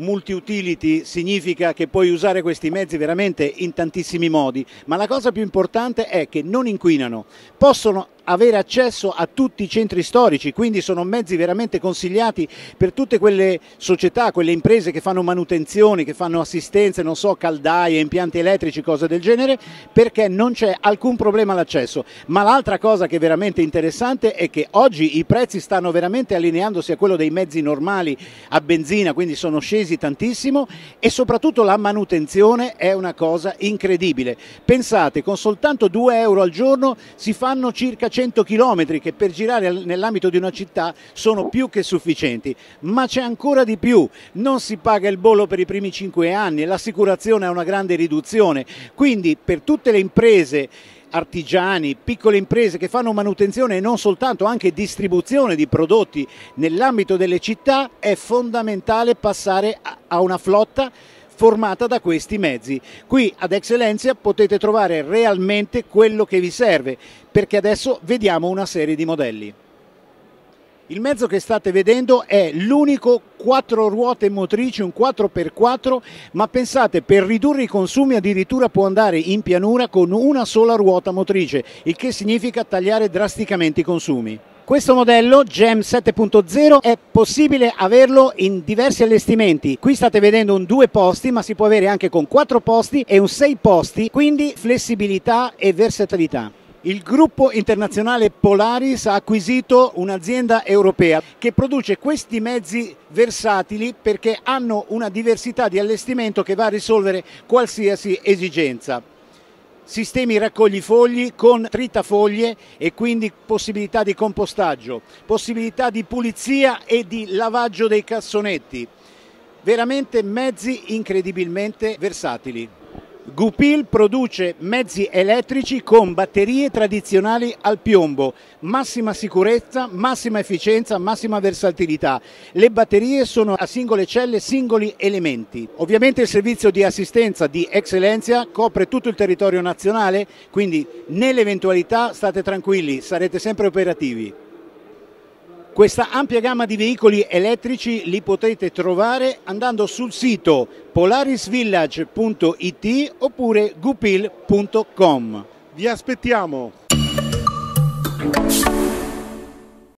multi-utility significa che puoi usare questi mezzi veramente in tantissimi modi, ma la cosa più importante è che non inquinano, possono avere accesso a tutti i centri storici, quindi sono mezzi veramente consigliati per tutte quelle società, quelle imprese che fanno manutenzioni, che fanno assistenze, non so, caldaie, impianti elettrici, cose del genere, perché non c'è alcun problema all'accesso. Ma l'altra cosa che è veramente interessante è che oggi i prezzi stanno veramente allineandosi a quello dei mezzi normali a benzina, quindi sono scesi tantissimo e soprattutto la manutenzione è una cosa incredibile. Pensate, con soltanto 2 euro al giorno si fanno circa 50-100 km che per girare nell'ambito di una città sono più che sufficienti, ma c'è ancora di più, non si paga il bollo per i primi 5 anni, l'assicurazione ha una grande riduzione, quindi per tutte le imprese artigiani, piccole imprese che fanno manutenzione e non soltanto, anche distribuzione di prodotti nell'ambito delle città, è fondamentale passare a una flotta formata da questi mezzi. Qui ad Excellencia potete trovare realmente quello che vi serve perché adesso vediamo una serie di modelli. Il mezzo che state vedendo è l'unico quattro ruote motrici, un 4x4, ma pensate per ridurre i consumi addirittura può andare in pianura con una sola ruota motrice, il che significa tagliare drasticamente i consumi. Questo modello GEM 7.0 è possibile averlo in diversi allestimenti. Qui state vedendo un due posti, ma si può avere anche con quattro posti e un sei posti, quindi flessibilità e versatilità. Il gruppo internazionale Polaris ha acquisito un'azienda europea che produce questi mezzi versatili perché hanno una diversità di allestimento che va a risolvere qualsiasi esigenza sistemi raccoglifogli con tritafoglie e quindi possibilità di compostaggio, possibilità di pulizia e di lavaggio dei cassonetti. Veramente mezzi incredibilmente versatili. Gupil produce mezzi elettrici con batterie tradizionali al piombo, massima sicurezza, massima efficienza, massima versatilità. Le batterie sono a singole celle, singoli elementi. Ovviamente il servizio di assistenza di eccellenza copre tutto il territorio nazionale, quindi nell'eventualità state tranquilli, sarete sempre operativi. Questa ampia gamma di veicoli elettrici li potete trovare andando sul sito polarisvillage.it oppure gupil.com. Vi aspettiamo!